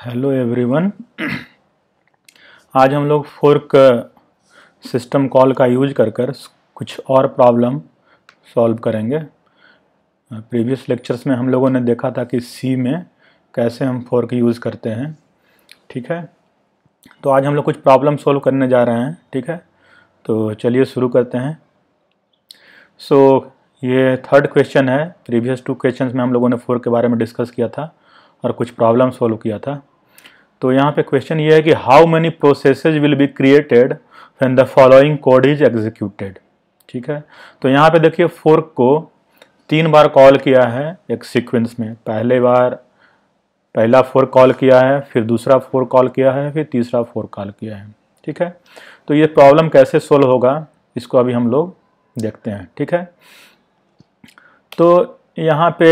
hello everyone आज हम लोग फोर्क सिस्टम कॉल का यूज कर कर कुछ और प्रॉब्लम सॉल्व करेंगे प्रीवियस uh, लेक्चर्स में हम लोगों ने देखा था कि सी में कैसे हम फोर्क यूज़ करते हैं ठीक है तो आज हम लोग कुछ प्रॉब्लम सॉल्व करने जा रहे हैं ठीक है तो चलिए शुरू करते हैं सो so, ये थर्ड क्वेश्चन है प्रीवियस टू क्वेश्चंस में हम लोगों ने फोर्क के बारे में डिस्कस किया था और कुछ प्रॉब्लम सॉल्व किया था तो यहाँ पे क्वेश्चन ये है कि how many processes will be created when the following code is executed ठीक है तो यहाँ पे देखिए फोर्क को तीन बार कॉल किया है एक सीक्वेंस में पहले बार पहला फोर कॉल किया है फिर दूसरा फोर कॉल किया है फिर तीसरा फोर कॉल किया है ठीक है तो ये प्रॉब्लम कैसे सोल्व होगा इसको अभी हम लोग देखते हैं ठीक है तो यहाँ पे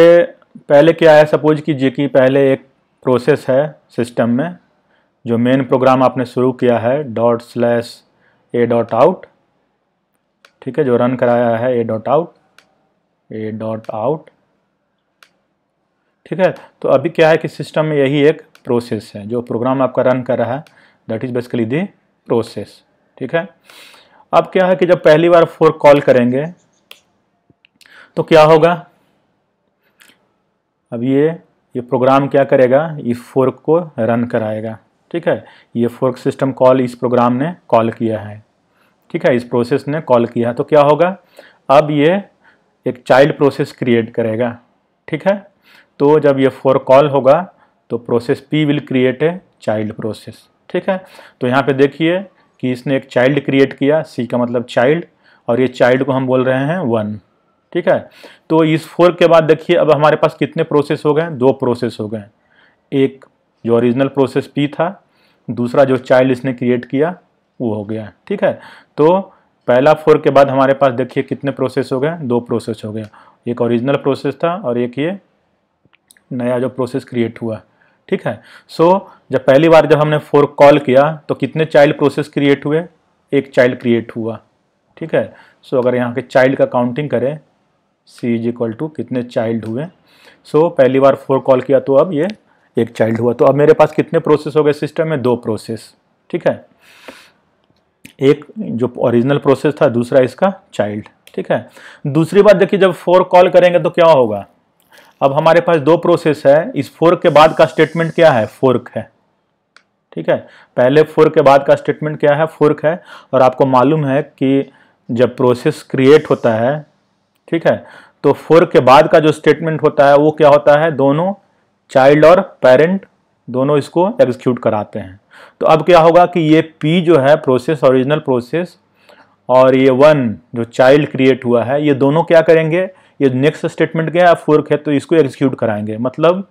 पहले क्या है सपोज कीजिए कि पहले एक प्रोसेस है सिस्टम में जो मेन प्रोग्राम आपने शुरू किया है dot slash a dot out ठीक है जो रन कराया है a dot out a dot out ठीक है तो अभी क्या है कि सिस्टम में यही एक प्रोसेस है जो प्रोग्राम आपका रन कर रहा है that is basically the process ठीक है अब क्या है कि जब पहली बार फोर कॉल करेंगे तो क्या होगा अब ये ये प्रोग्राम क्या करेगा इस फोर्क को रन कराएगा ठीक है ये फोर्क सिस्टम कॉल इस प्रोग्राम ने कॉल किया है ठीक है इस प्रोसेस ने कॉल किया तो क्या होगा अब ये एक चाइल्ड प्रोसेस क्रिएट करेगा ठीक है तो जब ये फोर कॉल होगा तो process p will create a child process ठीक है तो यहाँ पे देखिए कि इसने एक चाइल्ड क्रिएट किया सी का मतलब चाइल्ड और ये चाइल्ड को हम बोल रहे हैं वन ठीक है तो इस फोर के बाद देखिए अब हमारे पास कितने प्रोसेस हो गए दो प्रोसेस हो गए एक जो ओरिजिनल प्रोसेस पी था दूसरा जो चाइल्ड इसने क्रिएट किया वो हो गया ठीक है तो पहला फोर के बाद हमारे पास देखिए कितने प्रोसेस हो गए दो प्रोसेस हो गया एक ओरिजिनल प्रोसेस था और एक ये नया जो प्रोसेस क्रिएट हुआ ठीक है सो so, जब पहली बार जब हमने फोर कॉल किया तो कितने चाइल्ड प्रोसेस क्रिएट हुए एक चाइल्ड क्रिएट हुआ ठीक है सो so, अगर यहाँ के चाइल्ड का काउंटिंग करें सी इज इक्वल टू कितने चाइल्ड हुए सो so, पहली बार फोर कॉल किया तो अब ये एक चाइल्ड हुआ तो अब मेरे पास कितने प्रोसेस हो गए सिस्टम में दो प्रोसेस ठीक है एक जो ओरिजिनल प्रोसेस था दूसरा इसका चाइल्ड ठीक है दूसरी बात देखिए जब फोर कॉल करेंगे तो क्या होगा अब हमारे पास दो प्रोसेस है इस फोर के बाद का स्टेटमेंट क्या है फोर्क है ठीक है पहले फोर के बाद का स्टेटमेंट क्या है फोर्क है और आपको मालूम है कि जब प्रोसेस क्रिएट होता है ठीक है तो फोर के बाद का जो स्टेटमेंट होता है वो क्या होता है दोनों चाइल्ड और पेरेंट दोनों इसको एग्जीक्यूट कराते हैं तो अब क्या होगा कि ये पी जो है प्रोसेस ओरिजिनल प्रोसेस और ये वन जो चाइल्ड क्रिएट हुआ है ये दोनों क्या करेंगे ये नेक्स्ट स्टेटमेंट क्या है फोर्क है तो इसको एग्जीक्यूट कराएंगे मतलब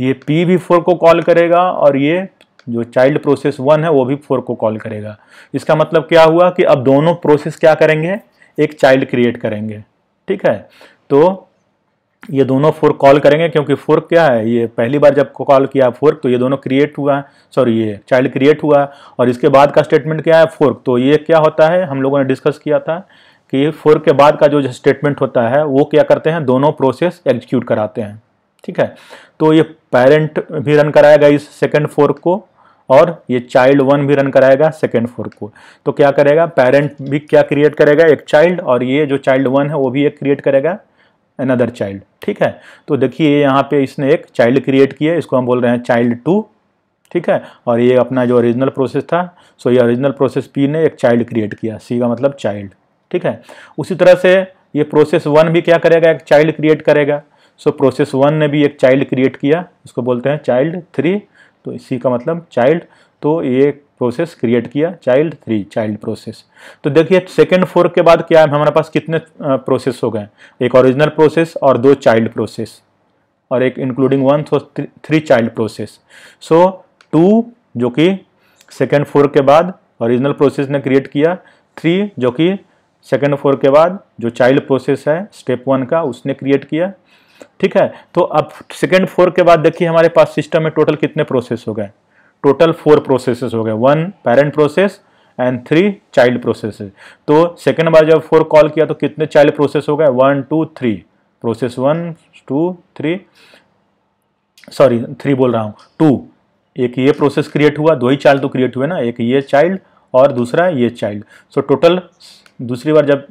ये पी भी फोर को कॉल करेगा और ये जो चाइल्ड प्रोसेस वन है वो भी फोर को कॉल करेगा इसका मतलब क्या हुआ कि अब दोनों प्रोसेस क्या करेंगे एक चाइल्ड क्रिएट करेंगे ठीक है तो ये दोनों फोर्क कॉल करेंगे क्योंकि फोर्क क्या है ये पहली बार जब कॉल किया फोर्क तो ये दोनों क्रिएट हुआ है सॉरी ये चाइल्ड क्रिएट हुआ है और इसके बाद का स्टेटमेंट क्या है फोर्क तो ये क्या होता है हम लोगों ने डिस्कस किया था कि फोर्क के बाद का जो स्टेटमेंट होता है वो क्या करते हैं दोनों प्रोसेस एग्जीक्यूट कराते हैं ठीक है तो ये पेरेंट भी रन कराएगा इस सेकेंड फोर्क को और ये चाइल्ड वन भी रन कराएगा सेकेंड फोर को तो क्या करेगा पेरेंट भी क्या क्रिएट करेगा एक चाइल्ड और ये जो चाइल्ड वन है वो भी एक क्रिएट करेगा अनदर चाइल्ड ठीक है तो देखिए यहाँ पे इसने एक चाइल्ड क्रिएट किया इसको हम बोल रहे हैं चाइल्ड टू ठीक है और ये अपना जो ओरिजिनल प्रोसेस था सो ये ओरिजिनल प्रोसेस पी ने एक चाइल्ड क्रिएट किया सी का मतलब चाइल्ड ठीक है उसी तरह से ये प्रोसेस वन भी क्या करेगा एक चाइल्ड क्रिएट करेगा सो प्रोसेस वन ने भी एक चाइल्ड क्रिएट किया इसको बोलते हैं चाइल्ड थ्री तो इसी का मतलब चाइल्ड तो ये प्रोसेस क्रिएट किया चाइल्ड थ्री चाइल्ड प्रोसेस तो देखिए सेकेंड फोर के बाद क्या है हमारे पास कितने प्रोसेस हो गए एक ओरिजिनल प्रोसेस और दो चाइल्ड प्रोसेस और एक इंक्लूडिंग वन तो three child process so two जो कि सेकेंड फोर के बाद ओरिजिनल प्रोसेस ने क्रिएट किया थ्री जो कि सेकेंड फोर के बाद जो चाइल्ड प्रोसेस है स्टेप वन का उसने क्रिएट किया ठीक है तो अब सेकेंड फोर के बाद देखिए हमारे पास सिस्टम में टोटल कितने प्रोसेस हो गए टोटल फोर प्रोसेसेस हो गए one parent process and three child process तो सेकेंड बार जब फोर कॉल किया तो कितने चाइल्ड प्रोसेस हो गए one two three process one two three sorry three बोल रहा हूँ टू एक ये प्रोसेस क्रिएट हुआ दो ही चाइल्ड तो क्रिएट हुए ना एक ये चाइल्ड और दूसरा ये चाइल्ड सो टोटल दूसरी बार जब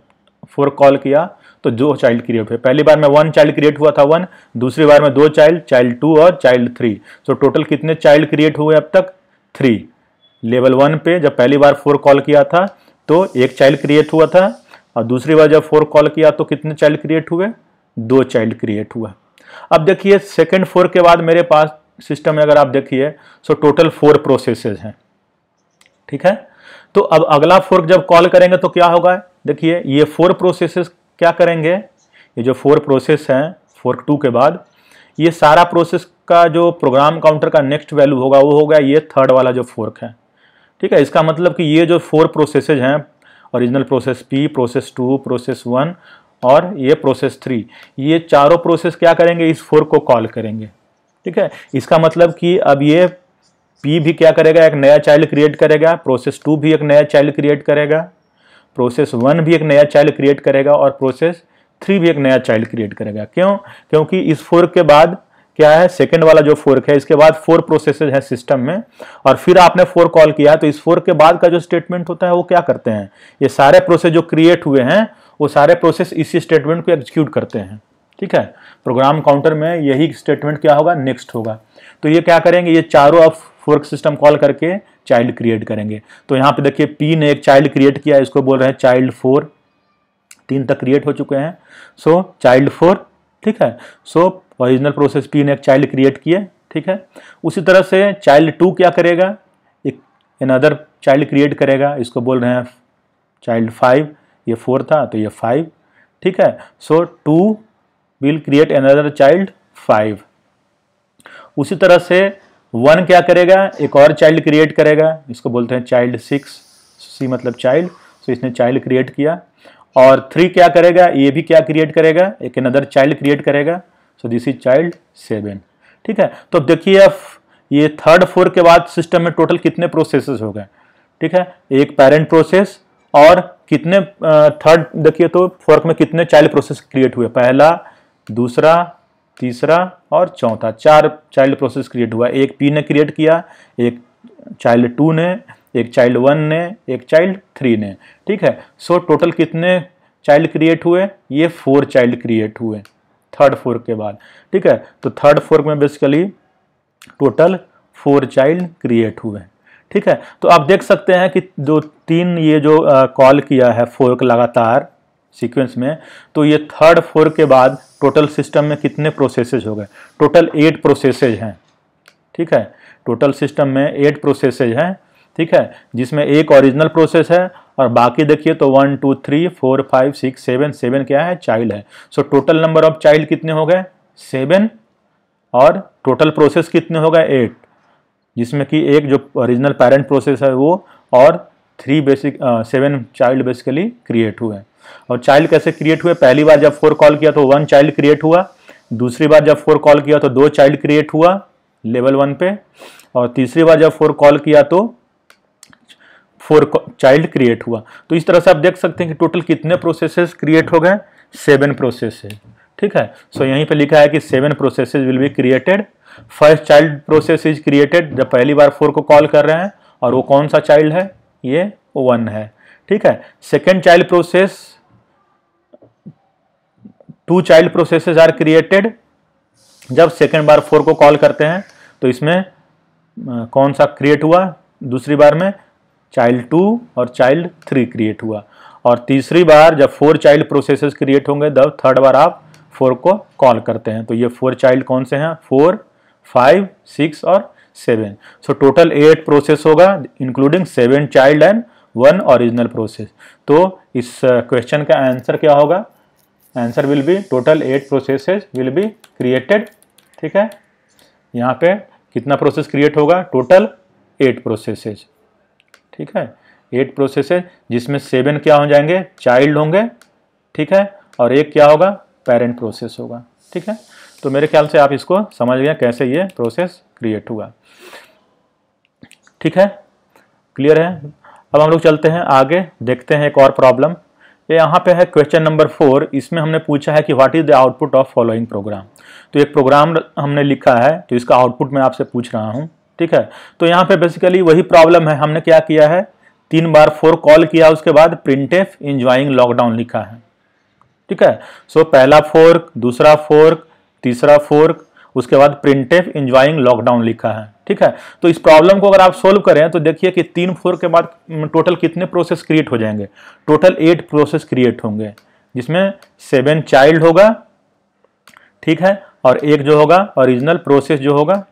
फोर कॉल किया तो दो चाइल्ड क्रिएट हुए पहली बार में वन चाइल्ड क्रिएट हुआ था वन दूसरी बार में दो चाइल्ड चाइल्ड टू और चाइल्ड थ्री सो टोटल कितने चाइल्ड क्रिएट हुए अब तक थ्री लेवल वन पे जब पहली बार फोर कॉल किया था तो एक चाइल्ड क्रिएट हुआ था और दूसरी बार जब फोर कॉल किया तो कितने चाइल्ड क्रिएट हुए दो चाइल्ड क्रिएट हुआ अब देखिए सेकेंड फोर के बाद मेरे पास सिस्टम में अगर आप देखिए सो टोटल फोर प्रोसेसेस हैं ठीक है तो अब अगला फोर्क जब कॉल करेंगे तो क्या होगा देखिए ये फोर प्रोसेसेस क्या करेंगे ये जो फोर प्रोसेस हैं फोर्क टू के बाद ये सारा प्रोसेस का जो प्रोग्राम काउंटर का नेक्स्ट वैल्यू होगा वो होगा ये थर्ड वाला जो फोर्क है ठीक है इसका मतलब कि ये जो फोर प्रोसेसेज हैं original process P process two process one और ये प्रोसेस थ्री ये चारों प्रोसेस क्या करेंगे इस फोर्क को कॉल करेंगे ठीक है इसका मतलब कि अब ये पी भी क्या करेगा एक नया चाइल्ड क्रिएट करेगा प्रोसेस टू भी एक नया चाइल्ड क्रिएट करेगा प्रोसेस वन भी एक नया चाइल्ड क्रिएट करेगा और प्रोसेस थ्री भी एक नया चाइल्ड क्रिएट करेगा क्यों क्योंकि इस फोर्क के बाद क्या है सेकेंड वाला जो फोर्क है इसके बाद फोर प्रोसेस है सिस्टम में और फिर आपने फोर कॉल किया तो इस फोर के बाद का जो स्टेटमेंट होता है वो क्या करते हैं ये सारे प्रोसेस जो क्रिएट हुए हैं वो सारे प्रोसेस इसी स्टेटमेंट को एग्जीक्यूट करते हैं ठीक है प्रोग्राम काउंटर में यही स्टेटमेंट क्या होगा नेक्स्ट होगा तो ये क्या करेंगे ये चारों आप फोर्क सिस्टम कॉल करके चाइल्ड क्रिएट करेंगे तो यहाँ पे देखिए पी ने एक चाइल्ड क्रिएट किया इसको बोल रहे हैं चाइल्ड फोर तीन तक क्रिएट हो चुके हैं सो चाइल्ड फोर ठीक है सो ओरिजिनल प्रोसेस पी ने एक चाइल्ड क्रिएट किए ठीक है उसी तरह से चाइल्ड टू क्या करेगा एक अदर चाइल्ड क्रिएट करेगा इसको बोल रहे हैं चाइल्ड फाइव ये फोर था तो ये फाइव ठीक है so two will create other child five उसी तरह से वन क्या करेगा एक और चाइल्ड क्रिएट करेगा इसको बोलते हैं चाइल्ड सिक्स सी मतलब चाइल्ड सो इसने चाइल्ड क्रिएट किया और थ्री क्या करेगा ये भी क्या क्रिएट करेगा एक अनदर चाइल्ड क्रिएट करेगा so this is child seven ठीक है तो देखिए अब ये थर्ड फोर के बाद सिस्टम में टोटल कितने प्रोसेसेस हो गए ठीक है एक पेरेंट प्रोसेस और कितने थर्ड देखिए तो फोर्क में कितने चाइल्ड प्रोसेस क्रिएट हुए पहला दूसरा तीसरा और चौथा चार चाइल्ड प्रोसेस क्रिएट हुआ एक पी ने क्रिएट किया एक चाइल्ड टू ने एक चाइल्ड वन ने एक चाइल्ड थ्री ने ठीक है सो so, टोटल कितने चाइल्ड क्रिएट हुए ये फोर चाइल्ड क्रिएट हुए थर्ड फोर्क के बाद ठीक है तो थर्ड फोर्क में basically total four child create हुए ठीक है तो आप देख सकते हैं कि जो तीन ये जो कॉल किया है फोर्क लगातार सीक्वेंस में तो ये थर्ड फोर्क के बाद टोटल सिस्टम में कितने प्रोसेसेज हो गए टोटल एट प्रोसेसेज हैं ठीक है टोटल सिस्टम में एट प्रोसेसेज हैं ठीक है जिसमें एक ओरिजिनल प्रोसेस है और बाकी देखिए तो one two three four five six seven seven क्या है चाइल्ड है so total number of child कितने हो गए सेवन और टोटल प्रोसेस कितने हो गए एट जिसमें कि एक जो ओरिजिनल पेरेंट प्रोसेस है वो और three basic seven child basically create हुए हैं और चाइल्ड कैसे क्रिएट हुए पहली बार जब फोर कॉल किया तो वन चाइल्ड क्रिएट हुआ दूसरी बार जब फोर कॉल किया तो दो चाइल्ड क्रिएट हुआ लेवल वन पे और तीसरी बार जब फोर कॉल किया तो फोर चाइल्ड क्रिएट हुआ तो इस तरह से आप देख सकते हैं कि टोटल कितने प्रोसेसेस क्रिएट हो गए सेवन प्रोसेसेस ठीक है सो so, यहीं पे लिखा है कि seven processes will be created first child process is created जब पहली बार फोर को कॉल कर रहे हैं और वो कौन सा चाइल्ड है ये वन है ठीक है second child process two child processes are created जब सेकेंड बार फोर को कॉल करते हैं तो इसमें कौन सा क्रिएट हुआ दूसरी बार में चाइल्ड टू और चाइल्ड थ्री क्रिएट हुआ और तीसरी बार जब फोर चाइल्ड प्रोसेसेस क्रिएट होंगे तब थर्ड बार आप फोर को कॉल करते हैं तो ये फोर चाइल्ड कौन से हैं फोर फाइव सिक्स और seven so total eight process होगा including seven child and one original process तो इस क्वेश्चन का आंसर क्या होगा answer will be total eight processes will be created ठीक है यहाँ पे कितना प्रोसेस क्रिएट होगा टोटल एट प्रोसेस ठीक है एट प्रोसेस जिसमें सेवन क्या हो जाएंगे चाइल्ड होंगे ठीक है और एक क्या होगा पेरेंट प्रोसेस होगा ठीक है तो मेरे ख्याल से आप इसको समझ गए कैसे ये प्रोसेस क्रिएट हुआ ठीक है क्लियर है अब हम लोग चलते हैं आगे देखते हैं एक और प्रॉब्लम यहाँ पे है क्वेश्चन नंबर फोर इसमें हमने पूछा है कि what is the output of following program तो एक प्रोग्राम हमने लिखा है तो इसका आउटपुट मैं आपसे पूछ रहा हूँ ठीक है तो यहाँ पे बेसिकली वही प्रॉब्लम है हमने क्या किया है तीन बार फोर कॉल किया उसके बाद प्रिंटेफ इंजॉइंग लॉकडाउन लिखा है ठीक है सो so, पहला फोर्क दूसरा फोर्क तीसरा फोर्क उसके बाद प्रिंटेफ इंजॉइंग लॉकडाउन लिखा है ठीक है तो इस प्रॉब्लम को अगर आप सोल्व करें तो देखिए कि तीन फोर के बाद टोटल हम्म, कितने प्रोसेस क्रिएट हो जाएंगे टोटल एट प्रोसेस क्रिएट होंगे जिसमें सेवन चाइल्ड होगा ठीक है और एक जो होगा ओरिजिनल प्रोसेस जो होगा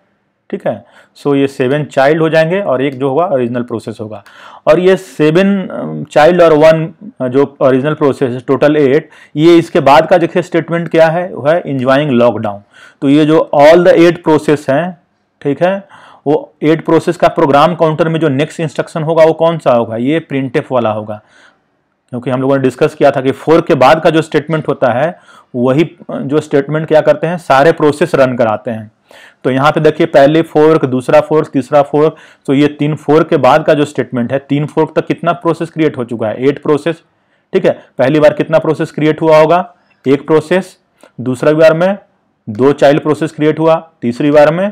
ठीक है सो so, ये सेवन चाइल्ड हो जाएंगे और एक जो होगा ओरिजिनल प्रोसेस होगा और ये सेवन चाइल्ड हम्म, और वन जो ओरिजिनल प्रोसेस टोटल एट ये इसके बाद का देखिए स्टेटमेंट क्या है वह है इंजॉइंग लॉकडाउन तो ये जो ऑल द एट प्रोसेस हैं ठीक है वो एड प्रोसेस का प्रोग्राम काउंटर में जो नेक्स्ट इंस्ट्रक्शन होगा वो कौन सा होगा ये प्रिंटेफ वाला होगा क्योंकि हम लोगों ने डिस्कस किया था कि फोर के बाद का जो स्टेटमेंट होता है वही जो स्टेटमेंट क्या करते हैं सारे प्रोसेस रन कराते हैं तो यहाँ पे देखिए पहले फोर्क दूसरा फोर्क तीसरा फोर्क तो ये तीन फोर्क के बाद का जो स्टेटमेंट है तीन फोर्क तक कितना प्रोसेस क्रिएट हो चुका है एट प्रोसेस ठीक है पहली बार कितना प्रोसेस क्रिएट हुआ होगा एक प्रोसेस दूसरी बार में दो चाइल्ड प्रोसेस क्रिएट हुआ तीसरी बार में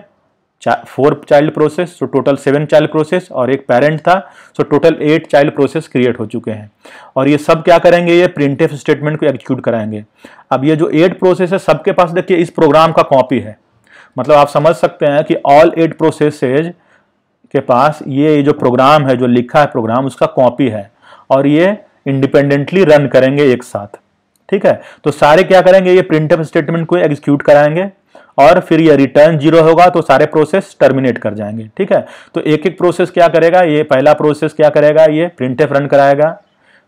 four child process so total seven child process और एक पेरेंट था so total eight child process create हो चुके हैं और ये सब क्या करेंगे ये एफ स्टेटमेंट को एग्जीक्यूट कराएंगे अब ये जो एट प्रोसेस है सबके पास देखिए इस प्रोग्राम का कॉपी है मतलब आप समझ सकते हैं कि ऑल एट प्रोसेसेज के पास ये जो प्रोग्राम है जो लिखा है प्रोग्राम उसका कॉपी है और ये इंडिपेंडेंटली रन करेंगे एक साथ ठीक है तो सारे क्या करेंगे ये एफ स्टेटमेंट को एग्जीक्यूट कराएंगे और फिर ये रिटर्न जीरो होगा तो सारे प्रोसेस टर्मिनेट कर जाएंगे ठीक है तो एक एक प्रोसेस क्या करेगा ये पहला प्रोसेस क्या करेगा ये प्रिंट रन कराएगा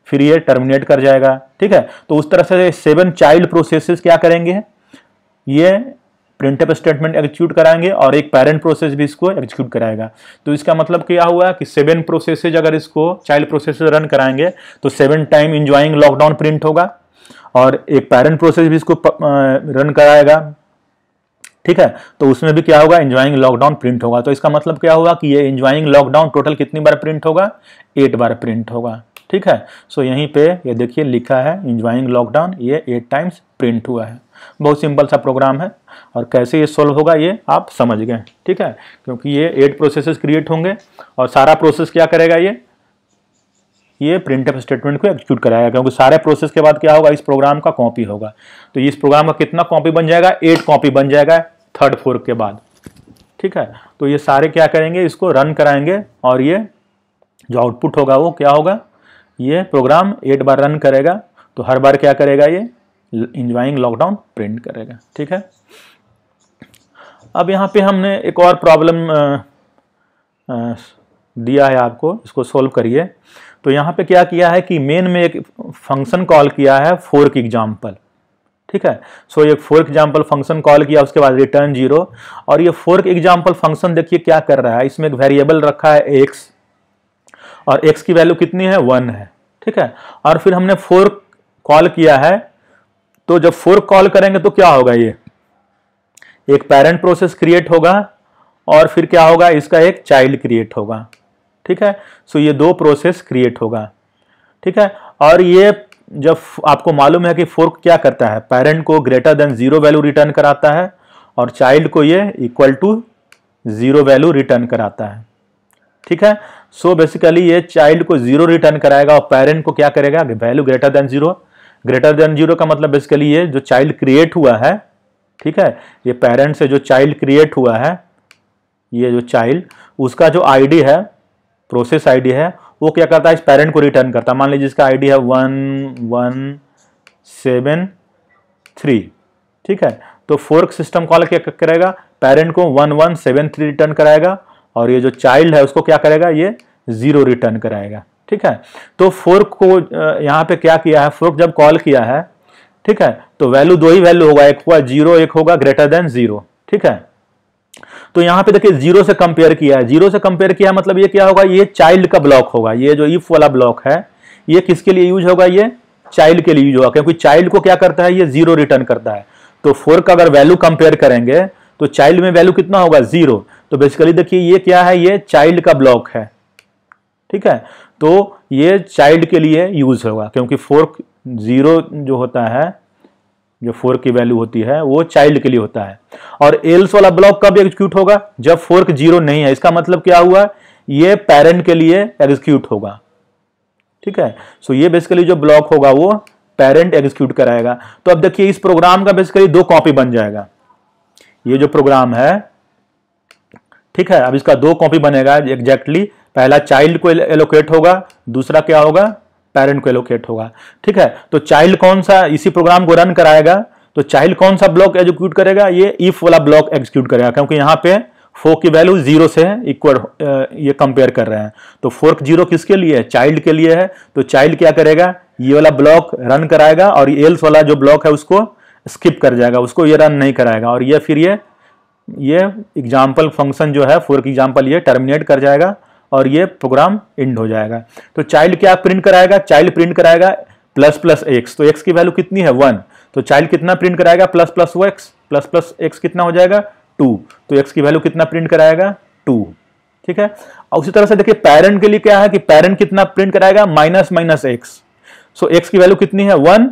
फिर ये टर्मिनेट कर जाएगा ठीक है तो उस तरह से सेवन चाइल्ड प्रोसेसेस क्या करेंगे ये प्रिंट स्टेटमेंट एग्जीक्यूट कराएंगे और एक पेरेंट प्रोसेस भी इसको एग्जीक्यूट कराएगा तो इसका मतलब क्या हुआ कि सेवन प्रोसेसेज अगर इसको चाइल्ड प्रोसेस रन कराएंगे तो seven time enjoying lockdown print होगा और एक पेरेंट प्रोसेस भी इसको रन कराएगा ठीक है तो उसमें भी क्या होगा इंजॉइंग लॉकडाउन प्रिंट होगा तो इसका मतलब क्या हुआ कि ये इंजॉइंग लॉकडाउन टोटल कितनी बार प्रिंट होगा एट बार प्रिंट होगा ठीक है सो so, यहीं पे ये देखिए लिखा है इंजॉइंग लॉकडाउन ये एट टाइम्स प्रिंट हुआ है बहुत सिंपल सा प्रोग्राम है और कैसे ये सॉल्व होगा ये आप समझ गए ठीक है क्योंकि ये एट प्रोसेस क्रिएट होंगे और सारा प्रोसेस क्या करेगा ये ये प्रिंट स्टेटमेंट को एग्जीक्यूट कराएगा क्योंकि सारे प्रोसेस के बाद क्या होगा इस प्रोग्राम का कॉपी होगा तो इस प्रोग्राम का कितना कॉपी बन जाएगा एट कॉपी बन जाएगा थर्ड फोर्क के बाद ठीक है तो ये सारे क्या करेंगे इसको रन कराएंगे और ये जो आउटपुट होगा वो क्या होगा ये प्रोग्राम एट बार रन करेगा तो हर बार क्या करेगा ये इंजॉइंग लॉकडाउन प्रिंट करेगा ठीक है अब यहाँ पे हमने एक और प्रॉब्लम दिया है आपको इसको सोल्व करिए तो यहाँ पे क्या किया है कि मेन में एक फंक्शन कॉल किया है फोर की एग्जाम्पल ठीक है सो so, ये फोर एग्जाम्पल फंक्शन कॉल किया उसके बाद रिटर्न जीरो और ये फोर्क एग्जाम्पल फंक्शन देखिए क्या कर रहा है इसमें एक वेरिएबल रखा है एक्स और एक्स की वैल्यू कितनी है वन है ठीक है और फिर हमने फोर कॉल किया है तो जब फोर कॉल करेंगे तो क्या होगा ये एक पेरेंट प्रोसेस क्रिएट होगा और फिर क्या होगा इसका एक चाइल्ड क्रिएट होगा ठीक है सो so, ये दो प्रोसेस क्रिएट होगा ठीक है और ये जब आपको मालूम है कि फोर्क क्या करता है पेरेंट को greater than zero value return कराता है और चाइल्ड को ये equal to zero value return कराता है ठीक है सो so बेसिकली ये चाइल्ड को जीरो रिटर्न कराएगा और पेरेंट को क्या करेगा value greater than zero greater than zero का मतलब बेसिकली ये जो चाइल्ड क्रिएट हुआ है ठीक है ये पेरेंट से जो चाइल्ड क्रिएट हुआ है ये जो चाइल्ड उसका जो आईडी है प्रोसेस आईडी है वो क्या करता है इस पेरेंट को रिटर्न करता है मान लीजिए इसका आईडी है वन वन सेवन थ्री ठीक है तो फोर्क सिस्टम कॉल क्या करेगा पेरेंट को one one seven three return कराएगा और ये जो चाइल्ड है उसको क्या करेगा ये जीरो रिटर्न कराएगा ठीक है तो फोर्क को यहाँ पे क्या किया है फोर्क जब कॉल किया है ठीक है तो वैल्यू दो ही वैल्यू होगा एक होगा जीरो एक होगा ग्रेटर देन जीरो ठीक है तो यहां पे देखिए जीरो से कंपेयर किया है जीरो से कंपेयर किया है मतलब ये क्या होगा ये चाइल्ड का ब्लॉक होगा ये जो इफ वाला ब्लॉक है ये किसके लिए यूज होगा ये चाइल्ड के लिए यूज होगा क्योंकि चाइल्ड को क्या करता है ये जीरो रिटर्न करता है तो फोर का अगर वैल्यू कंपेयर करेंगे तो चाइल्ड में वैल्यू कितना होगा जीरो तो बेसिकली देखिए ये क्या है ये चाइल्ड का ब्लॉक है ठीक है तो ये चाइल्ड के लिए यूज होगा क्योंकि फोर्क जीरो जो होता है जो फोर्क की वैल्यू होती है वो चाइल्ड के लिए होता है और एल्स वाला ब्लॉक कब एग्जीक्यूट होगा जब फोर्क जीरो नहीं है इसका मतलब क्या हुआ ये पेरेंट के लिए एग्जीक्यूट होगा ठीक है सो so ये बेसिकली जो ब्लॉक होगा वो पेरेंट एग्जीक्यूट कराएगा तो अब देखिए इस प्रोग्राम का बेसिकली दो कॉपी बन जाएगा ये जो प्रोग्राम है ठीक है अब इसका दो कॉपी बनेगा एग्जैक्टली exactly, पहला चाइल्ड को एलोकेट होगा दूसरा क्या होगा पेरेंट को एलोकेट होगा ठीक है तो चाइल्ड कौन सा इसी प्रोग्राम को रन कराएगा तो चाइल्ड कौन सा ब्लॉक एग्जीक्यूट करेगा ये इफ वाला ब्लॉक एग्जीक्यूट करेगा क्योंकि यहाँ पे फोर की वैल्यू जीरो से इक्वल ये कंपेयर कर रहे हैं तो फोर्क जीरो किसके लिए है चाइल्ड के लिए है तो चाइल्ड क्या करेगा ये वाला ब्लॉक रन कराएगा और एल्स वाला जो ब्लॉक है उसको स्किप कर जाएगा उसको ये रन नहीं कराएगा और ये फिर ये ये एग्जाम्पल फंक्शन जो है फोर्क एग्जाम्पल ये टर्मिनेट कर जाएगा और ये प्रोग्राम एंड हो जाएगा तो चाइल्ड क्या प्रिंट कराएगा चाइल्ड प्रिंट कराएगा प्लस प्लस एक्स तो एक्स की वैल्यू कितनी है वन तो चाइल्ड कितना प्रिंट कराएगा प्लस प्लस वो एक्स प्लस प्लस एक्स कितना हो जाएगा टू तो एक्स की वैल्यू कितना प्रिंट कराएगा टू ठीक है और उसी तरह से देखिए पेरेंट के लिए क्या है कि पेरेंट कितना प्रिंट कराएगा minus minus x so x की वैल्यू कितनी है वन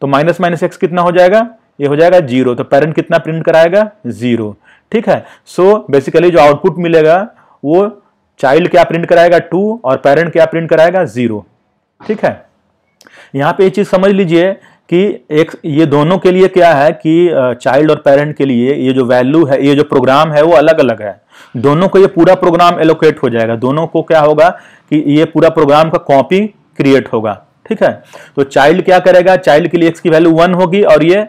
तो माइनस माइनस एक्स कितना हो जाएगा ये हो जाएगा जीरो तो पेरेंट कितना प्रिंट कराएगा जीरो ठीक है सो so, बेसिकली जो आउटपुट मिलेगा वो चाइल्ड क्या प्रिंट कराएगा टू और पेरेंट क्या प्रिंट कराएगा जीरो ठीक है यहाँ पे ये चीज़ समझ लीजिए कि एक ये दोनों के लिए क्या है कि चाइल्ड और पेरेंट के लिए ये जो वैल्यू है ये जो प्रोग्राम है वो अलग अलग है दोनों को ये पूरा प्रोग्राम एलोकेट हो जाएगा दोनों को क्या होगा कि ये पूरा प्रोग्राम का कॉपी क्रिएट होगा ठीक है तो चाइल्ड क्या करेगा चाइल्ड के लिए एक्स की वैल्यू वन होगी और ये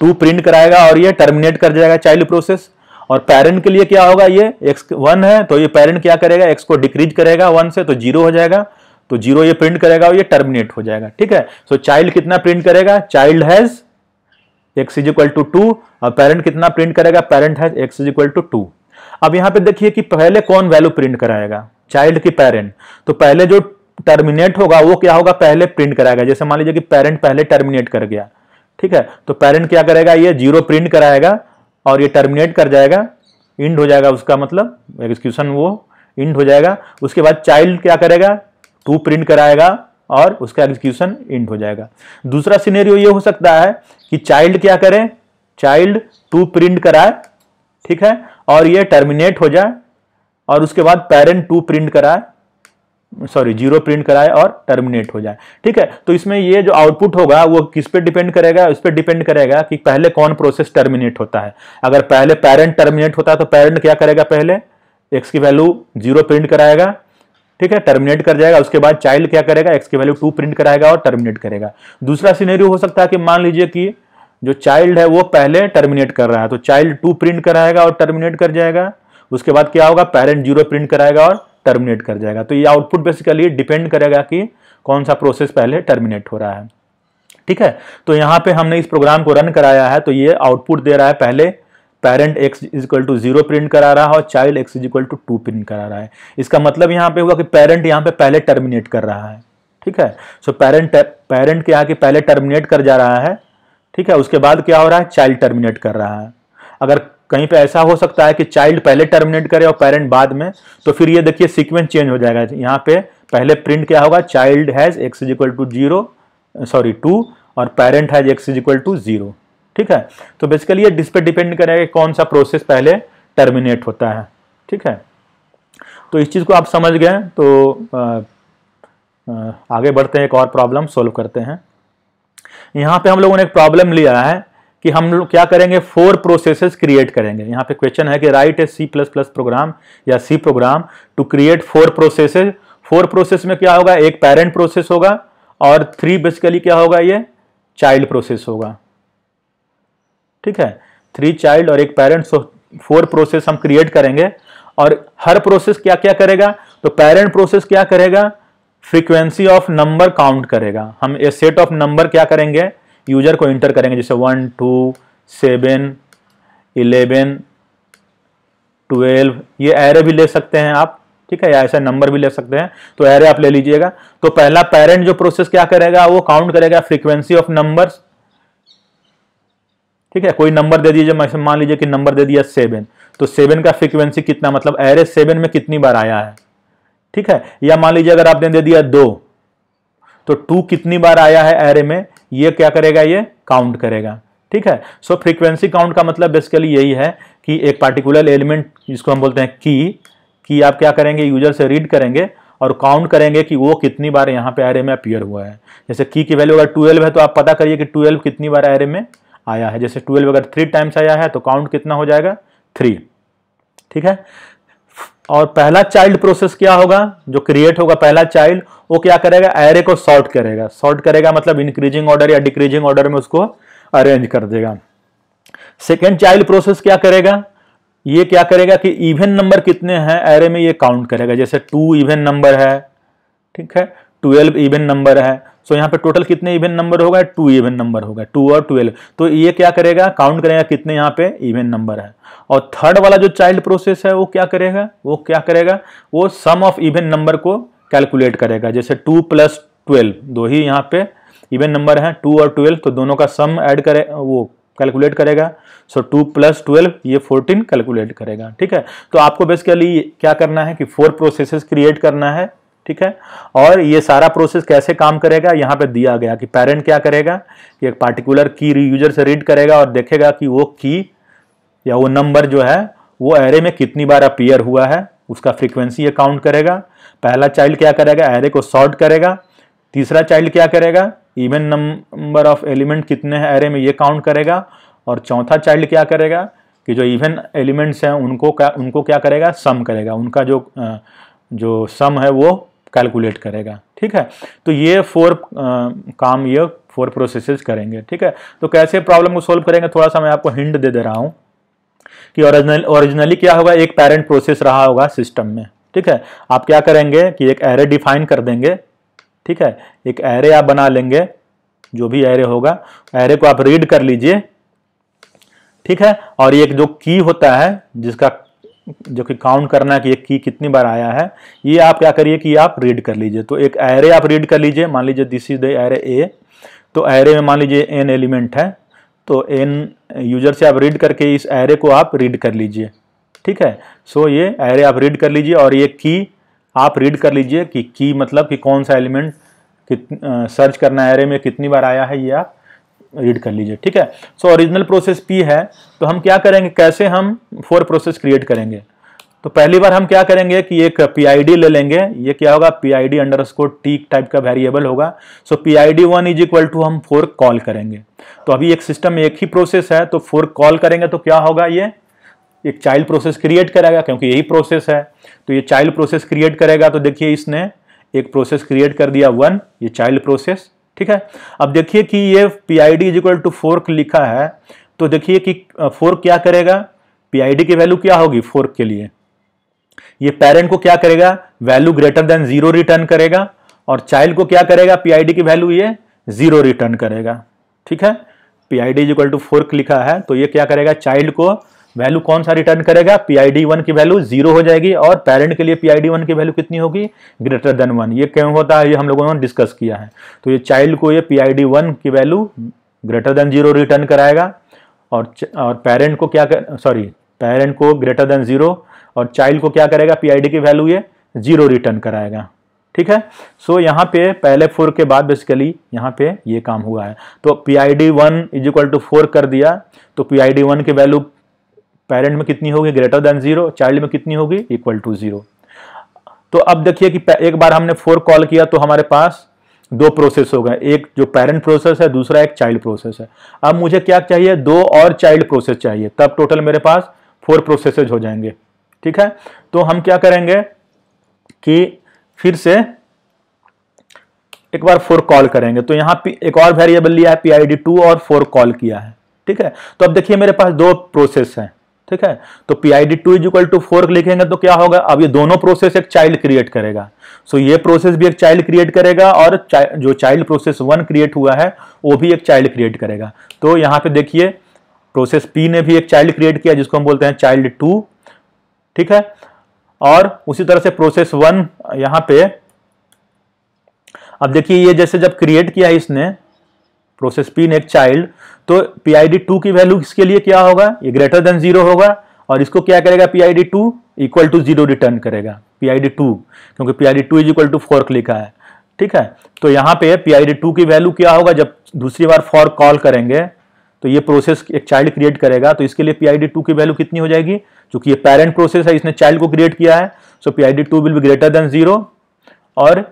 टू प्रिंट कराएगा और ये टर्मिनेट कर जाएगा चाइल्ड प्रोसेस और पेरेंट के लिए क्या होगा ये एक्स वन है तो ये पेरेंट क्या करेगा एक्स को डिक्रीज करेगा वन से तो जीरो हो जाएगा तो जीरो ये प्रिंट करेगा और ये टर्मिनेट हो जाएगा ठीक है सो so, चाइल्ड कितना प्रिंट करेगा child has x is equal to two और पेरेंट कितना प्रिंट करेगा parent has x is equal to two अब यहां पे देखिए कि पहले कौन वैल्यू प्रिंट कराएगा चाइल्ड की पेरेंट तो पहले जो टर्मिनेट होगा वो क्या होगा पहले प्रिंट कराएगा जैसे मान लीजिए कि पेरेंट पहले टर्मिनेट कर गया ठीक है तो पेरेंट क्या करेगा ये जीरो प्रिंट कराएगा और ये टर्मिनेट कर जाएगा इंड हो जाएगा उसका मतलब एक्सक्यूशन वो इंड हो जाएगा उसके बाद चाइल्ड क्या करेगा टू प्रिंट कराएगा और उसका एग्जीक्यूशन इंड हो जाएगा दूसरा सिनेरियो ये हो सकता है कि चाइल्ड क्या करें चाइल्ड टू प्रिंट कराए ठीक है और ये टर्मिनेट हो जाए और उसके बाद पेरेंट टू प्रिंट कराए सॉरी जीरो प्रिंट कराए और टर्मिनेट हो जाए ठीक है तो इसमें ये जो आउटपुट होगा वो किस पे डिपेंड करेगा उस पर डिपेंड करेगा कि पहले कौन प्रोसेस टर्मिनेट होता है अगर पहले पेरेंट टर्मिनेट होता है तो पेरेंट क्या करेगा पहले एक्स की वैल्यू जीरो प्रिंट कराएगा ठीक है टर्मिनेट कर जाएगा उसके बाद चाइल्ड क्या करेगा एक्स की वैल्यू टू प्रिंट कराएगा और टर्मिनेट करेगा दूसरा सीनेरियो हो सकता है कि मान लीजिए कि जो चाइल्ड है वो पहले टर्मिनेट कर रहा है तो चाइल्ड टू प्रिंट कराएगा और टर्मिनेट कर जाएगा उसके बाद क्या होगा पेरेंट जीरो प्रिंट कराएगा और टर्मिनेट कर जाएगा तो ये आउटपुट बेसिकली डिपेंड करेगा कि कौन सा प्रोसेस पहले टर्मिनेट हो रहा है ठीक है तो यहाँ पे हमने इस प्रोग्राम को रन कराया है तो ये आउटपुट दे रहा है पहले parent x is equal to zero print करा रहा है और child x is equal to two print करा रहा है इसका मतलब यहाँ पे हुआ कि पेरेंट यहाँ पे पहले टर्मिनेट कर रहा है ठीक है सो पेरेंट पेरेंट क्या है कि पहले टर्मिनेट कर जा रहा है ठीक है उसके बाद क्या हो रहा है चाइल्ड टर्मिनेट कर रहा है अगर कहीं पे ऐसा हो सकता है कि चाइल्ड पहले टर्मिनेट करे और पेरेंट बाद में तो फिर ये देखिए सीक्वेंस चेंज हो जाएगा यहाँ पे पहले प्रिंट क्या होगा child has x is equal to zero sorry two और parent has x is equal to zero ठीक है तो बेसिकली ये डिस पे डिपेंड करेगा कि कौन सा प्रोसेस पहले टर्मिनेट होता है ठीक है तो इस चीज़ को आप समझ गए तो आ, आ, आगे बढ़ते हैं एक और प्रॉब्लम सोल्व करते हैं यहाँ पे हम लोगों ने एक प्रॉब्लम लिया है कि हम लोग क्या करेंगे फोर प्रोसेसेस क्रिएट करेंगे यहाँ पे क्वेश्चन है कि write a C plus plus program या C program to create four processes four process में क्या होगा एक पेरेंट प्रोसेस होगा और थ्री बेसिकली क्या होगा ये चाइल्ड प्रोसेस होगा ठीक है थ्री चाइल्ड और एक पेरेंट सो फोर प्रोसेस हम क्रिएट करेंगे और हर प्रोसेस क्या क्या करेगा तो पेरेंट प्रोसेस क्या करेगा फ्रीक्वेंसी ऑफ नंबर काउंट करेगा हम ए सेट ऑफ नंबर क्या करेंगे यूजर को इंटर करेंगे जैसे one two seven eleven twelve ये एरे भी ले सकते हैं आप ठीक है या ऐसा नंबर भी ले सकते हैं तो एरे आप ले लीजिएगा तो पहला पेरेंट जो प्रोसेस क्या करेगा वो काउंट करेगा फ्रीक्वेंसी ऑफ नंबर्स ठीक है कोई नंबर दे दीजिए मान लीजिए कि नंबर दे दिया सेवन तो सेवन का फ्रीक्वेंसी कितना मतलब एरे सेवन में कितनी बार आया है ठीक है या मान लीजिए अगर आपने दे दिया दो तो टू कितनी बार आया है एरे में ये क्या करेगा ये काउंट करेगा ठीक है सो फ्रीक्वेंसी काउंट का मतलब बेसिकली यही है कि एक पार्टिकुलर एलिमेंट जिसको हम बोलते हैं की कि आप क्या करेंगे यूजर से रीड करेंगे और काउंट करेंगे कि वो कितनी बार यहाँ पे एरे में अपियर हुआ है जैसे की की वैल्यू अगर ट्वेल्व है तो आप पता करिए कि ट्वेल्व कितनी बार एरे में आया है जैसे ट्वेल्व अगर थ्री टाइम्स आया है तो काउंट कितना हो जाएगा थ्री ठीक है और पहला चाइल्ड प्रोसेस क्या होगा जो क्रिएट होगा पहला चाइल्ड वो क्या करेगा एरे को सॉर्ट करेगा सॉर्ट करेगा मतलब इंक्रीजिंग ऑर्डर या डिक्रीजिंग ऑर्डर में उसको अरेंज कर देगा सेकेंड चाइल्ड प्रोसेस क्या करेगा ये क्या करेगा कि इवन नंबर कितने हैं एरे में ये काउंट करेगा जैसे टू इवन नंबर है ठीक है ट्वेल्व इवन नंबर है सो यहाँ पे टोटल कितने इवन नंबर होगा टू इवन नंबर होगा टू और ट्वेल्व तो ये क्या करेगा काउंट करेगा कितने यहाँ पे इवन नंबर है और थर्ड वाला जो चाइल्ड प्रोसेस है वो क्या करेगा वो क्या करेगा वो सम ऑफ इवन नंबर को कैलकुलेट करेगा जैसे टू प्लस ट्वेल्व दो ही यहाँ पे इवन नंबर है टू और ट्वेल्व तो दोनों का सम ऐड करे वो कैलकुलेट करेगा सो टू प्लस ट्वेल्व ये फोर्टीन कैलकुलेट करेगा ठीक है तो आपको बेसिकली क्या करना है कि फोर प्रोसेसेस क्रिएट करना है ठीक है और ये सारा प्रोसेस कैसे काम करेगा यहाँ पे दिया गया कि पेरेंट क्या करेगा कि एक पार्टिकुलर की यूजर से रीड करेगा और देखेगा कि वो की या वो नंबर जो है वो एरे में कितनी बार अपीयर हुआ है उसका फ्रीक्वेंसी ये काउंट करेगा पहला चाइल्ड क्या करेगा एरे को सॉर्ट करेगा तीसरा चाइल्ड क्या करेगा इवन नंबर ऑफ एलिमेंट कितने हैं एरे में ये काउंट करेगा और चौथा चाइल्ड क्या करेगा कि जो इवन एलिमेंट्स हैं उनको क्या उनको क्या करेगा सम करेगा उनका जो जो सम है वो कैलकुलेट करेगा ठीक है तो ये फोर काम ये फोर प्रोसेसेस करेंगे ठीक है तो कैसे प्रॉब्लम को सोल्व करेंगे थोड़ा सा मैं आपको हिंट दे दे रहा हूँ कि ओरिजिनल ओरिजिनली क्या होगा एक पेरेंट प्रोसेस रहा होगा सिस्टम में ठीक है आप क्या करेंगे कि एक एरे डिफाइन कर देंगे ठीक है एक एरे आप बना लेंगे जो भी एरे होगा एरे को आप रीड कर लीजिए ठीक है और एक जो की होता है जिसका जो कि काउंट करना है कि ये की कितनी बार आया है ये आप क्या करिए कि आप रीड कर लीजिए तो एक एरे आप रीड कर लीजिए मान लीजिए this is the array A तो एरे में मान लीजिए एन एलिमेंट है तो एन यूजर से आप रीड करके इस एरे को आप रीड कर लीजिए ठीक है सो ये एरे आप रीड कर लीजिए और ये की आप रीड कर लीजिए कि की मतलब कि कौन सा एलिमेंट कित सर्च करना एरे में कितनी बार आया है ये आप रीड कर लीजिए ठीक है सो ओरिजिनल प्रोसेस पी है तो हम क्या करेंगे कैसे हम फोर प्रोसेस क्रिएट करेंगे तो पहली बार हम क्या करेंगे कि एक पी ले लेंगे ये क्या होगा P I D underscore T type का वेरिएबल होगा so P I D one is equal to हम फोर कॉल करेंगे तो अभी एक सिस्टम एक ही प्रोसेस है तो फोर कॉल करेंगे तो क्या होगा ये एक चाइल्ड प्रोसेस क्रिएट करेगा क्योंकि यही प्रोसेस है तो ये चाइल्ड प्रोसेस क्रिएट करेगा तो देखिए इसने एक प्रोसेस क्रिएट कर दिया वन ये चाइल्ड प्रोसेस ठीक है अब देखिए कि ये P I D equal to fork लिखा है तो देखिए कि फोर्क क्या करेगा पी आई डी की वैल्यू क्या होगी फोर्क के लिए ये पेरेंट को क्या करेगा value greater than zero return करेगा और चाइल्ड को क्या करेगा पी आई डी की वैल्यू ये जीरो रिटर्न करेगा ठीक है P I is equal to fork लिखा है तो ये क्या करेगा चाइल्ड को वैल्यू कौन सा रिटर्न करेगा पी आई डी वन की वैल्यू जीरो हो जाएगी और पेरेंट के लिए पी आई डी वन की वैल्यू कितनी होगी ग्रेटर देन वन ये क्यों होता है ये हम लोगों ने डिस्कस किया है तो ये चाइल्ड को ये पी आई डी वन की value greater than zero return कराएगा और और पेरेंट को क्या सॉरी पेरेंट को ग्रेटर देन जीरो और चाइल्ड को क्या करेगा डी की वैल्यू ये जीरो रिटर्न कराएगा ठीक है सो so, यहाँ पे पहले फोर के बाद बेसिकली यहाँ पे ये काम हुआ है तो P I D one is equal to four कर दिया तो पी आई डी वन की वैल्यू पेरेंट में कितनी होगी ग्रेटर देन जीरो चाइल्ड में कितनी होगी इक्वल टू जीरो तो अब देखिए कि एक बार हमने फोर कॉल किया तो हमारे पास दो प्रोसेस हो गए एक जो पेरेंट प्रोसेस है दूसरा एक चाइल्ड प्रोसेस है अब मुझे क्या चाहिए दो और चाइल्ड प्रोसेस चाहिए तब टोटल मेरे पास फोर प्रोसेसेज हो जाएंगे ठीक है तो हम क्या करेंगे कि फिर से एक बार फोर कॉल करेंगे तो यहाँ एक और वेरिएबल लिया है पी आई डी टू और फोर कॉल किया है ठीक है तो अब देखिए मेरे पास दो प्रोसेस हैं ठीक है तो P I D two is equal to four लिखेंगे तो क्या होगा अब ये दोनों प्रोसेस एक चाइल्ड क्रिएट करेगा सो ये प्रोसेस भी एक चाइल्ड क्रिएट करेगा और चा, जो चाइल्ड प्रोसेस वन क्रिएट हुआ है वो भी एक चाइल्ड क्रिएट करेगा तो यहाँ पे देखिए प्रोसेस पी ने भी एक चाइल्ड क्रिएट किया जिसको हम बोलते हैं चाइल्ड टू ठीक है और उसी तरह से प्रोसेस वन यहाँ पे अब देखिए ये जैसे जब क्रिएट किया इसने प्रोसेस पी नेक चाइल्ड तो पी आई डी टू की वैल्यू इसके लिए क्या होगा ये ग्रेटर देन जीरो होगा और इसको क्या करेगा P I D two equal to zero return करेगा पी आई डी टू क्योंकि P I D two is equal to fork लिखा है ठीक है तो यहाँ पे पी आई डी टू की वैल्यू क्या होगा जब दूसरी बार फॉर कॉल करेंगे तो ये प्रोसेस एक चाइल्ड क्रिएट करेगा तो इसके लिए पी आई डी टू की वैल्यू कितनी हो जाएगी चूंकि ये पेरेंट प्रोसेस है इसने चाइल्ड को क्रिएट किया है so P I D two will be greater than zero और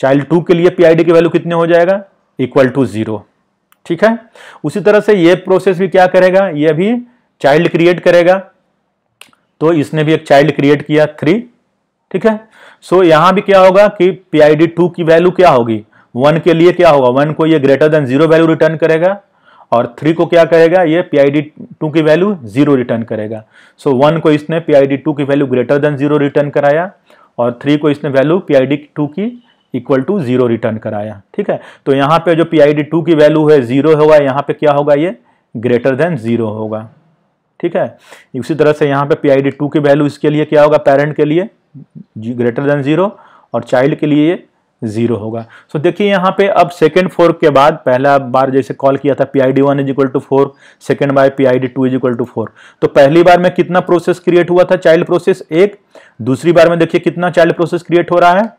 चाइल्ड टू के लिए पी आई डी की वैल्यू कितनी हो जाएगा इक्वल टू ज़ीरो ठीक है उसी तरह से ये प्रोसेस भी क्या करेगा ये भी चाइल्ड क्रिएट करेगा तो इसने भी एक चाइल्ड क्रिएट किया थ्री ठीक है सो so, यहां भी क्या होगा कि पी आई डी टू की वैल्यू क्या होगी वन के लिए क्या होगा वन को ये greater than zero value return करेगा और थ्री को क्या करेगा ये पी आई डी टू की वैल्यू जीरो रिटर्न करेगा सो so, वन को इसने पी आई डी टू की value greater than zero return कराया और थ्री को इसने value P I D two की इक्वल टू जीरो रिटर्न कराया ठीक है तो यहाँ पे जो पी आई डी टू की वैल्यू है जीरो होगा यहाँ पे क्या होगा ये ग्रेटर देन जीरो होगा ठीक है इसी तरह से यहाँ पे पी आई डी टू की वैल्यू इसके लिए क्या होगा पेरेंट के लिए ग्रेटर देन जीरो और चाइल्ड के लिए जीरो होगा सो so, देखिए यहाँ पे अब सेकेंड फोर के बाद पहला बार जैसे कॉल किया था P I D one is equal to four second बार P I D two is equal to four तो पहली बार में कितना प्रोसेस क्रिएट हुआ था चाइल्ड प्रोसेस एक दूसरी बार में देखिए कितना चाइल्ड प्रोसेस क्रिएट हो रहा है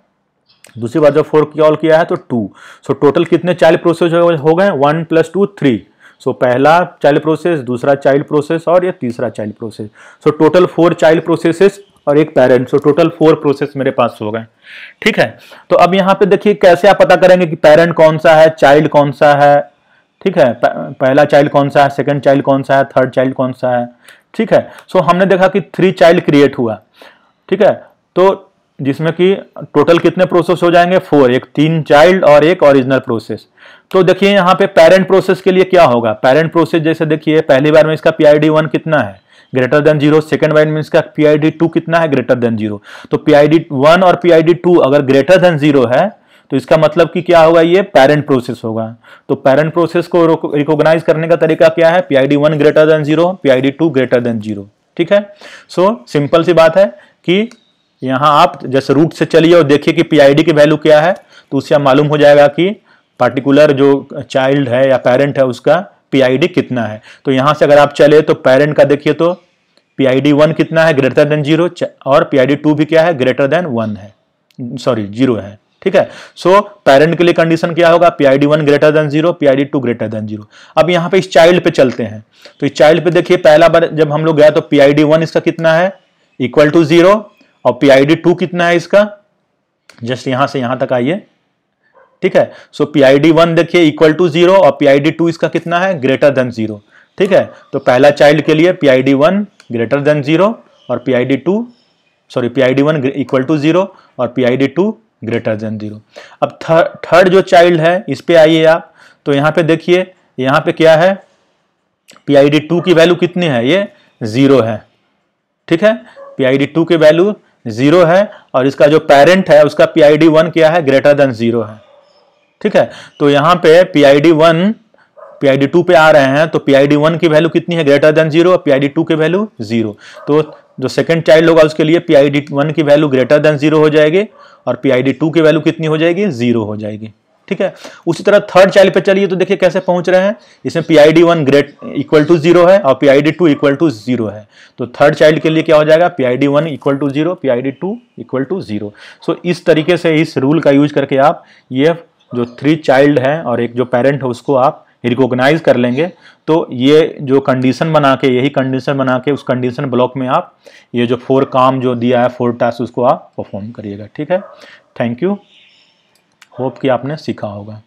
दूसरी बार जब फोर की ऑल किया है तो टू सो टोटल कितने चाइल्ड प्रोसेस हो गए one plus two three so पहला चाइल्ड प्रोसेस दूसरा चाइल्ड प्रोसेस और ये तीसरा child process so total four child processes और एक parent so total four process मेरे पास हो गए ठीक है तो अब यहाँ पे देखिए कैसे आप पता करेंगे कि पेरेंट कौन सा है चाइल्ड कौन सा है ठीक है पहला चाइल्ड कौन सा है सेकंड चाइल्ड कौन सा है थर्ड चाइल्ड कौन सा है ठीक है सो so, हमने देखा कि थ्री चाइल्ड क्रिएट हुआ ठीक है तो जिसमें कि टोटल कितने प्रोसेस हो जाएंगे फोर एक तीन चाइल्ड और एक ओरिजिनल प्रोसेस तो देखिए यहाँ पे पेरेंट प्रोसेस के लिए क्या होगा पेरेंट प्रोसेस जैसे देखिए पहली बार में इसका पी आई डी वन कितना है ग्रेटर देन जीरो सेकंड बार में इसका पी आई डी टू कितना है ग्रेटर देन जीरो तो पी आई डी वन और पी आई डी टू अगर ग्रेटर देन जीरो है तो इसका मतलब कि क्या होगा ये पेरेंट प्रोसेस होगा तो पेरेंट प्रोसेस को रिकॉग्नाइज करने का तरीका क्या है P I D one greater than zero P I D two greater than zero ठीक है सो so, सिंपल सी बात है कि यहां आप जैसे रूट से चलिए और देखिए कि पीआईडी की वैल्यू क्या है तो उससे मालूम हो जाएगा कि पार्टिकुलर जो चाइल्ड है या पेरेंट है उसका पीआईडी कितना है तो यहां से अगर आप चले तो पेरेंट का देखिए तो पीआईडी वन कितना है ग्रेटर देन जीरो और पीआईडी टू भी क्या है ग्रेटर देन वन है सॉरी जीरो है ठीक है सो so, पेरेंट के लिए कंडीशन क्या होगा P I D one greater than zero P I D two greater than zero अब यहाँ पे इस चाइल्ड पे चलते हैं तो इस चाइल्ड पे देखिए पहला बार जब हम लोग गया तो पी आई डी वन इसका कितना है इक्वल टू जीरो और पी आई डी टू कितना है इसका जस्ट यहां से यहां तक आइए ठीक है so P I D one देखिए इक्वल टू जीरो और पी आई डी टू इसका कितना है ग्रेटर देन जीरो ठीक है तो पहला चाइल्ड के लिए P I D one greater than zero और P I D two sorry P I D one equal to zero और P I D two greater than zero अब थर्ड जो चाइल्ड है इस पर आइए आप तो यहां पे देखिए यहां पे क्या है पी आई डी टू की वैल्यू कितनी है ये जीरो है ठीक है पी आई डी टू की वैल्यू जीरो है और इसका जो पेरेंट है उसका पी आई डी वन क्या है ग्रेटर देन जीरो है ठीक है तो यहाँ पे P I D one P I D two पे आ रहे हैं तो पी आई डी वन की वैल्यू कितनी है ग्रेटर देन जीरो और पी आई डी टू की वैल्यू जीरो तो जो सेकंड चाइल्ड होगा उसके लिए पी आई डी वन की वैल्यू ग्रेटर देन जीरो हो जाएगी और पी आई डी टू की वैल्यू कितनी हो जाएगी जीरो हो जाएगी ठीक है उसी तरह थर्ड चाइल्ड पे चलिए तो देखिए कैसे पहुंच रहे हैं इसमें P I D one great equal to zero है और P I D two equal to zero है तो थर्ड चाइल्ड के लिए क्या हो जाएगा P I D one equal to zero P I D two equal to zero so इस तरीके से इस रूल का यूज करके आप ये जो थ्री चाइल्ड हैं और एक जो पेरेंट है उसको आप रिकोगनाइज कर लेंगे तो ये जो कंडीशन बना के यही कंडीशन बना के उस कंडीशन ब्लॉक में आप ये जो फोर काम जो दिया है फोर टास्क उसको आप परफॉर्म करिएगा ठीक है थैंक यू होप कि आपने सीखा होगा